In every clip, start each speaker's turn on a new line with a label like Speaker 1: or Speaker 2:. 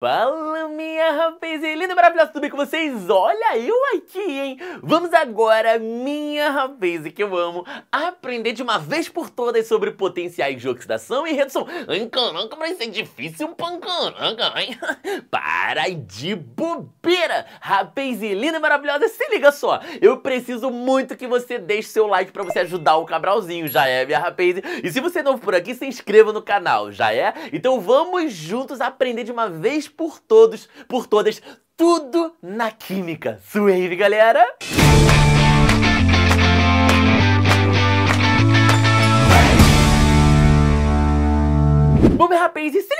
Speaker 1: Fala minha rapaziada, linda maravilhosa, tudo bem com vocês? Olha eu aqui, Vamos agora, minha rapaz, que eu amo, aprender de uma vez por todas sobre potenciais de oxidação e redução. Ai, caraca, vai ser difícil pra caraca, hein? Para de bobeira! Rapaz e linda maravilhosa, se liga só! Eu preciso muito que você deixe seu like pra você ajudar o Cabralzinho, já é, minha rapaz? E se você é novo por aqui, se inscreva no canal, já é? Então vamos juntos aprender de uma vez por todos, por todas, tudo na química. Suave, galera!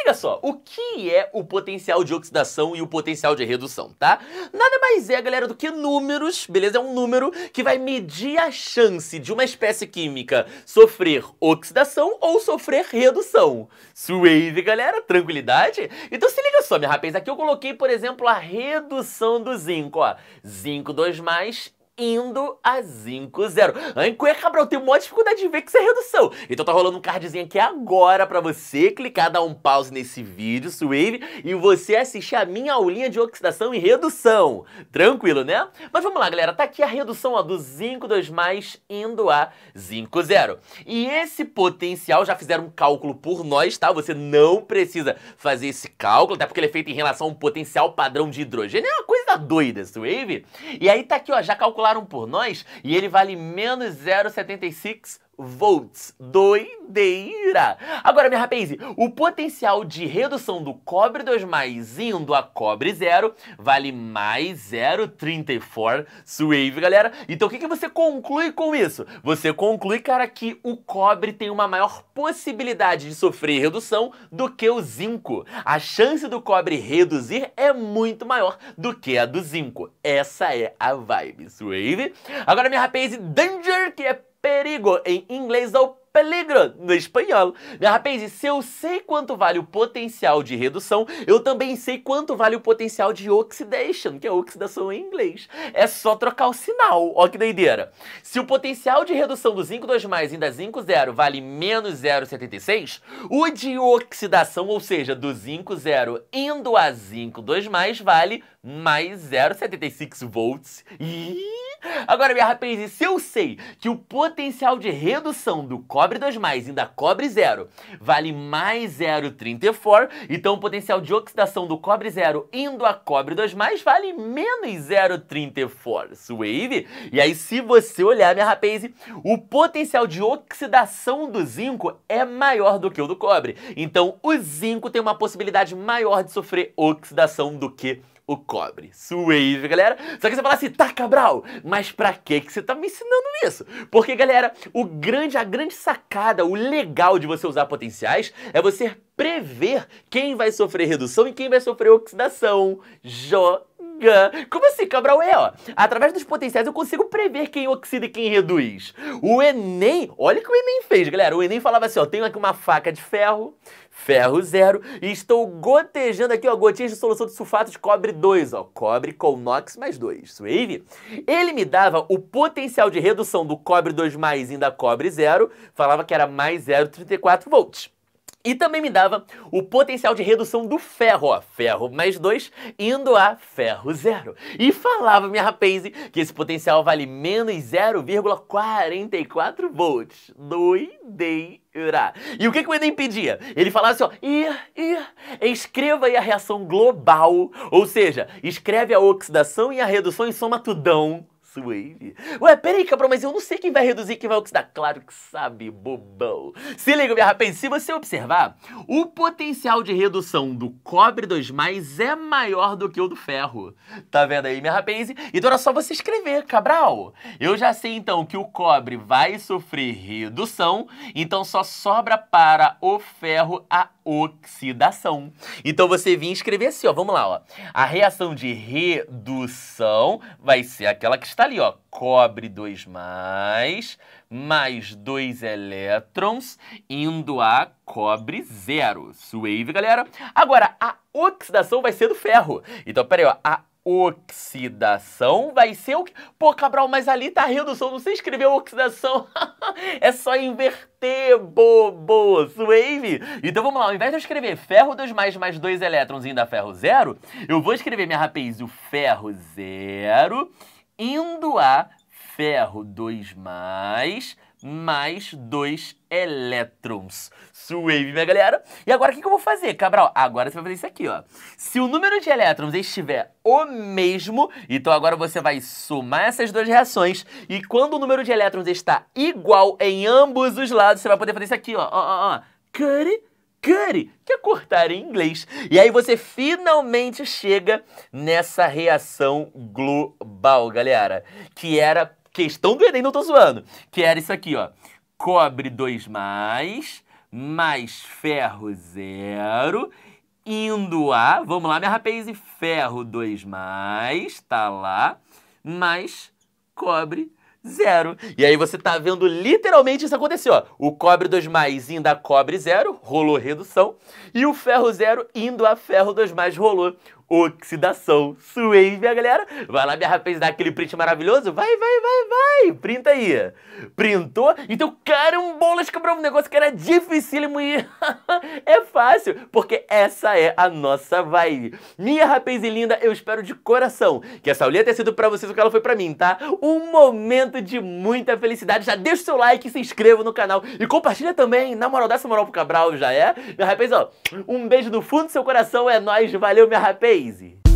Speaker 1: Olha só, o que é o potencial de oxidação e o potencial de redução, tá? Nada mais é, galera, do que números, beleza? É um número que vai medir a chance de uma espécie química sofrer oxidação ou sofrer redução. Suave, galera, tranquilidade? Então se liga só, minha rapaz, aqui eu coloquei, por exemplo, a redução do zinco, ó. Zinco 2+, indo a Zinco Zero. Ancoé, Cabral, tem uma dificuldade de ver que isso é redução. Então tá rolando um cardzinho aqui agora pra você clicar, dar um pause nesse vídeo, Swave, e você assistir a minha aulinha de oxidação e redução. Tranquilo, né? Mas vamos lá, galera. Tá aqui a redução ó, do zinco 2 mais indo a zinco zero. E esse potencial já fizeram um cálculo por nós, tá? Você não precisa fazer esse cálculo, até porque ele é feito em relação a um potencial padrão de hidrogênio. É uma coisa Tá doida esse wave. E aí tá aqui, ó, já calcularam por nós e ele vale menos 0,76 volts. Doideira! Agora, minha rapaz, o potencial de redução do cobre 2 mais indo a cobre zero vale mais 0,34 suave, galera. Então, o que, que você conclui com isso? Você conclui, cara, que o cobre tem uma maior possibilidade de sofrer redução do que o zinco. A chance do cobre reduzir é muito maior do que a do zinco. Essa é a vibe, suave. Agora, minha rapaz, danger, que é perigo, em inglês é o peligro no espanhol. Minha rapaz, se eu sei quanto vale o potencial de redução, eu também sei quanto vale o potencial de oxidation, que é oxidação em inglês. É só trocar o sinal, ó que doideira. Se o potencial de redução do zinco 2 mais ainda zinco 0 vale menos 0,76, o de oxidação, ou seja, do zinco 0 indo a zinco 2 mais, vale mais 0,76 volts. Ih! Agora, minha rapaz, se eu sei que o potencial de redução do cobre 2 e da cobre 0 vale mais 0,34, então o potencial de oxidação do cobre 0 indo a cobre 2 vale menos 0,34. Suave? E aí, se você olhar, minha rapaz, o potencial de oxidação do zinco é maior do que o do cobre. Então, o zinco tem uma possibilidade maior de sofrer oxidação do que o cobre. Suave, galera. Só que você fala assim, tá, Cabral, mas pra que que você tá me ensinando isso? Porque, galera, o grande, a grande sacada, o legal de você usar potenciais é você prever quem vai sofrer redução e quem vai sofrer oxidação. Jó como assim, Cabral? É, ó. Através dos potenciais eu consigo prever quem oxida e quem reduz. O Enem, olha o que o Enem fez, galera. O Enem falava assim, ó, tenho aqui uma faca de ferro, ferro zero, e estou gotejando aqui, ó, gotinhas de solução de sulfato de cobre 2, ó. Cobre com nox mais 2, suave? Ele me dava o potencial de redução do cobre 2 mais ainda cobre zero, falava que era mais 0,34 volts. E também me dava o potencial de redução do ferro, ó, ferro mais 2, indo a ferro zero. E falava minha rapaze que esse potencial vale menos 0,44 volts. Doideira. E o que, que o Enem pedia? Ele falava assim, ó, e, e, escreva aí a reação global, ou seja, escreve a oxidação e a redução e soma Suave. Ué, peraí, cabrão, mas eu não sei quem vai reduzir quem vai oxidar. Claro que sabe, bobão. Se liga, minha rapaz, se você observar, o potencial de redução do cobre 2 é maior do que o do ferro. Tá vendo aí, minha rapaz? Então era só você escrever, Cabral. Eu já sei, então, que o cobre vai sofrer redução, então só sobra para o ferro a oxidação. Então você vinha escrever assim, ó, vamos lá, ó. A reação de redução vai ser aquela que está ali, ó, cobre 2 mais, mais dois elétrons, indo a cobre zero. Suave, galera. Agora, a oxidação vai ser do ferro. Então, peraí, ó, a Oxidação vai ser o que? Pô, Cabral, mas ali tá redução, não sei escrever oxidação. é só inverter, bobo, wave. Então vamos lá, ao invés de eu escrever ferro 2 mais mais 2 elétrons e ainda ferro zero, eu vou escrever minha rapaz o ferro zero indo a ferro 2 mais mais dois elétrons. Suave, minha galera? E agora o que, que eu vou fazer, Cabral? Agora você vai fazer isso aqui, ó. Se o número de elétrons estiver o mesmo, então agora você vai somar essas duas reações e quando o número de elétrons está igual em ambos os lados, você vai poder fazer isso aqui, ó. Ó, ó, ó. Cut Curry, que é cortar em inglês. E aí você finalmente chega nessa reação global, galera, que era questão do Enem, não tô zoando, que era isso aqui, ó. Cobre 2 mais, mais ferro 0, indo a, vamos lá, minha rapaz, ferro 2 mais, tá lá, mais cobre 0. E aí você tá vendo literalmente isso acontecer, ó. O cobre 2 mais indo a cobre 0, rolou redução, e o ferro 0 indo a ferro 2 mais, rolou oxidação. Suave, minha galera. Vai lá, minha rapaz, dá aquele print maravilhoso. Vai, vai, vai, vai. Printa aí. Printou? Então, carambolas, é quebrou um negócio que era dificílimo e é fácil, porque essa é a nossa vibe. Minha rapaz e linda, eu espero de coração que essa aulinha tenha sido pra vocês o que ela foi pra mim, tá? Um momento de muita felicidade. Já deixa o seu like, se inscreva no canal e compartilha também. Na moral, dá essa moral pro Cabral, já é? Minha rapaz, ó, um beijo no fundo do seu coração. É nóis. Valeu, minha rapaz. crazy.